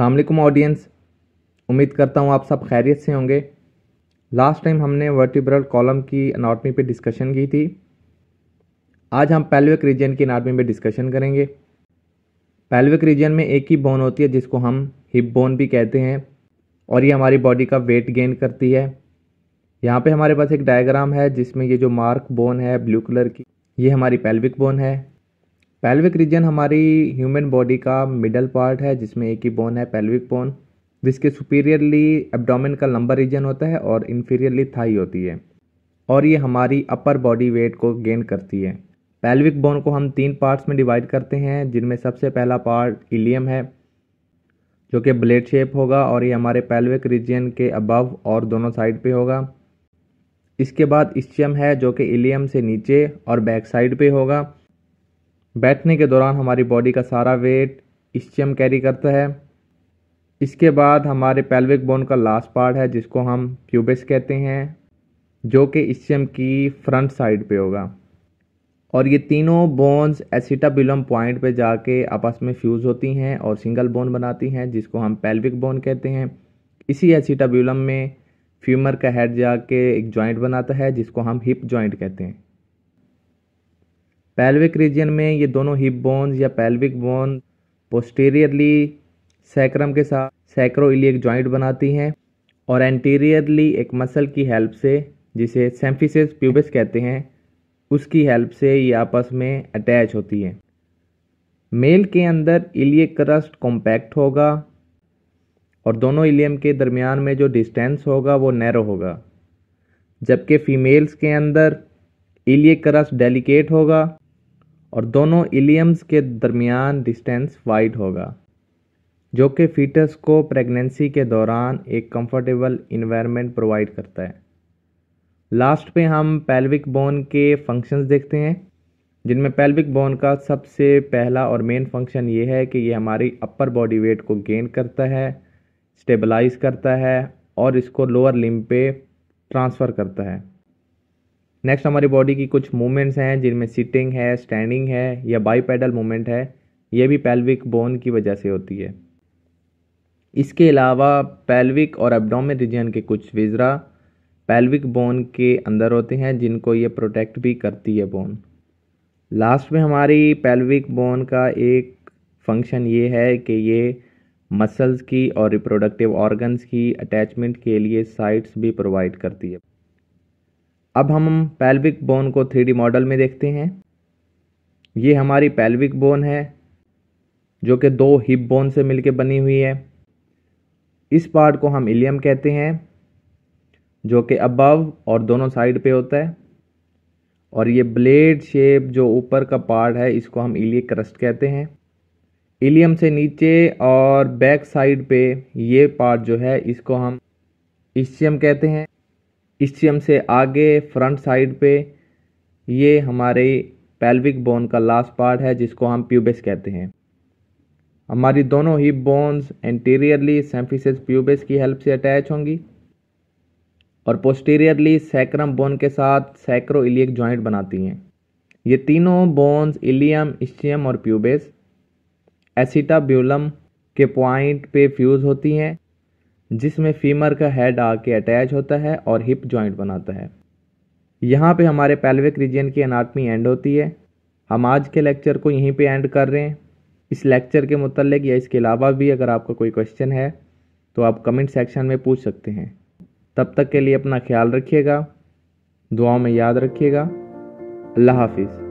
अल्लाम ऑडियंस उम्मीद करता हूँ आप सब खैरियत से होंगे लास्ट टाइम हमने वर्टिब्रल कॉलम की अनाटमी पे डिस्कशन की थी आज हम पेल्विक रीजन की अनाटमी पे डिस्कशन करेंगे पेल्विक रीजन में एक ही बोन होती है जिसको हम हिप बोन भी कहते हैं और ये हमारी बॉडी का वेट गेन करती है यहाँ पे हमारे पास एक डायग्राम है जिसमें ये जो मार्क बोन है ब्लू कलर की ये हमारी पेल्विक बोन है पेल्विक रीजन हमारी ह्यूमन बॉडी का मिडल पार्ट है जिसमें एक ही बोन है पेल्विक बोन जिसके सुपीरियरली एब्डोमेन का लंबा रीजन होता है और इन्फीरियरली थाई होती है और ये हमारी अपर बॉडी वेट को गेन करती है पेल्विक बोन को हम तीन पार्ट्स में डिवाइड करते हैं जिनमें सबसे पहला पार्ट इलियम है जो कि ब्लेड शेप होगा और ये हमारे पेल्विक रीजन के अबव और दोनों साइड पे होगा इसके बाद इस्चियम है जो कि इलियम से नीचे और बैक साइड पे होगा बैठने के दौरान हमारी बॉडी का सारा वेट इश्चियम कैरी करता है इसके बाद हमारे पेल्विक बोन का लास्ट पार्ट है जिसको हम प्यूबिस कहते हैं जो कि इश्चियम की फ्रंट साइड पे होगा और ये तीनों बोन्स एसिटाबिलम पॉइंट पे जाके आपस में फ्यूज़ होती हैं और सिंगल बोन बनाती हैं जिसको हम पेल्विक बोन कहते हैं इसी एसिटाबिलम में फ्यूमर का हेड जाके एक जॉइंट बनाता है जिसको हम हिप जॉइंट कहते हैं पैल्विक रीजन में ये दोनों हिप बोन्स या पैल्विक बोन पोस्टीरियरली सैक्रम के साथ सैक्रोइलियक जॉइंट बनाती हैं और एंटीरियरली एक मसल की हेल्प से जिसे सेम्फिसिस प्यूबिस कहते हैं उसकी हेल्प से ये आपस में अटैच होती है मेल के अंदर इलियक क्रस्ट कॉम्पैक्ट होगा और दोनों इलियम के दरमियान में जो डिस्टेंस होगा वो नैरो होगा जबकि फीमेल्स के अंदर इलियक क्रस्ट डेलिकेट होगा और दोनों इलियम्स के दरमियान डिस्टेंस वाइड होगा जो कि फीटस को प्रेगनेंसी के दौरान एक कंफर्टेबल इन्वायरमेंट प्रोवाइड करता है लास्ट पे हम पेल्विक बोन के फंक्शंस देखते हैं जिनमें पेल्विक बोन का सबसे पहला और मेन फंक्शन ये है कि ये हमारी अपर बॉडी वेट को गेन करता है स्टेबलाइज करता है और इसको लोअर लिम पे ट्रांसफ़र करता है नेक्स्ट हमारी बॉडी की कुछ मूवमेंट्स हैं जिनमें सिटिंग है स्टैंडिंग है या बाई पैडल मूवमेंट है ये भी पैल्विक बोन की वजह से होती है इसके अलावा पैल्विक और एबडोम रीजन के कुछ विजरा पेल्विक बोन के अंदर होते हैं जिनको ये प्रोटेक्ट भी करती है बोन लास्ट में हमारी पेल्विक बोन का एक फंक्शन ये है कि ये मसल्स की और रिप्रोडक्टिव ऑर्गन्स की अटैचमेंट के लिए साइट्स भी प्रोवाइड करती है अब हम पैल्विक बोन को थ्री मॉडल में देखते हैं ये हमारी पैल्विक बोन है जो कि दो हिप बोन से मिलकर बनी हुई है इस पार्ट को हम इलियम कहते हैं जो कि अबव और दोनों साइड पे होता है और ये ब्लेड शेप जो ऊपर का पार्ट है इसको हम इलिय क्रस्ट कहते हैं इलियम से नीचे और बैक साइड पे ये पार्ट जो है इसको हम इसम कहते हैं इस्ट्रियम से आगे फ्रंट साइड पे ये हमारे पेल्विक बोन का लास्ट पार्ट है जिसको हम प्यूबिस कहते हैं हमारी दोनों hip bones anteriorly symphysis pubis की हेल्प से अटैच होंगी और पोस्टीरियरली सैक्रम बोन के साथ सैक्रो इलियक जॉइंट बनाती हैं ये तीनों बोन्स इलियम इस्टियम और प्यूबिस एसिटाब्यूलम के पॉइंट पे फ्यूज़ होती हैं जिसमें फीमर का हेड आके अटैच होता है और हिप जॉइंट बनाता है यहाँ पे हमारे पेल्विक रीजन की अनाटमी एंड होती है हम आज के लेक्चर को यहीं पे एंड कर रहे हैं इस लेक्चर के मतलब या इसके अलावा भी अगर आपका कोई क्वेश्चन है तो आप कमेंट सेक्शन में पूछ सकते हैं तब तक के लिए अपना ख्याल रखिएगा दुआओं में याद रखिएगा अल्लाह हाफिज़